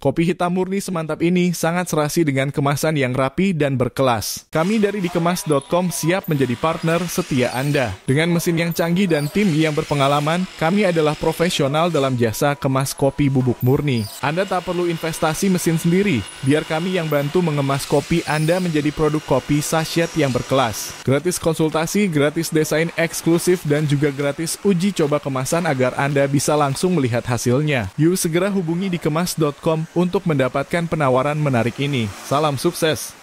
Kopi hitam murni semantap ini sangat serasi dengan kemasan yang rapi dan berkelas. Kami dari dikemas.com siap menjadi partner setia Anda. Dengan mesin yang canggih dan tim yang berpengalaman, kami adalah profesional dalam jasa kemas kopi bubuk murni. Anda tak perlu investasi mesin sendiri, biar kami yang bantu mengemas kopi Anda menjadi produk kopi sachet yang berkelas. Gratis konsultasi, gratis desain eksklusif, dan juga gratis uji coba kemasan agar Anda bisa langsung melihat hasilnya. Yuk segera hubungi dikemas.com untuk mendapatkan penawaran menarik ini. Salam sukses!